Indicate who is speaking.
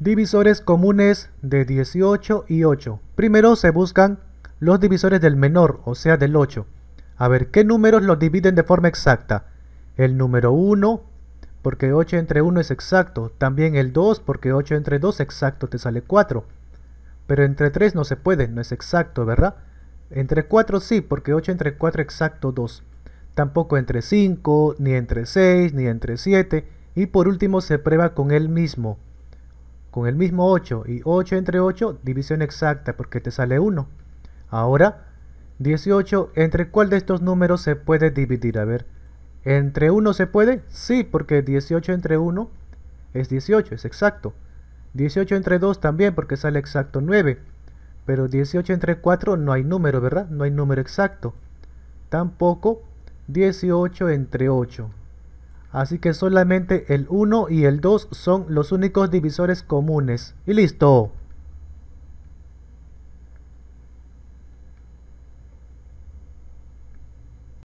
Speaker 1: Divisores comunes de 18 y 8. Primero se buscan los divisores del menor, o sea del 8. A ver, ¿qué números los dividen de forma exacta? El número 1, porque 8 entre 1 es exacto. También el 2, porque 8 entre 2 exacto, te sale 4. Pero entre 3 no se puede, no es exacto, ¿verdad? Entre 4 sí, porque 8 entre 4 exacto 2. Tampoco entre 5, ni entre 6, ni entre 7. Y por último se prueba con el mismo con el mismo 8 y 8 entre 8, división exacta porque te sale 1. Ahora, 18, ¿entre cuál de estos números se puede dividir? A ver, ¿entre 1 se puede? Sí, porque 18 entre 1 es 18, es exacto. 18 entre 2 también porque sale exacto 9. Pero 18 entre 4 no hay número, ¿verdad? No hay número exacto. Tampoco 18 entre 8. Así que solamente el 1 y el 2 son los únicos divisores comunes. Y listo.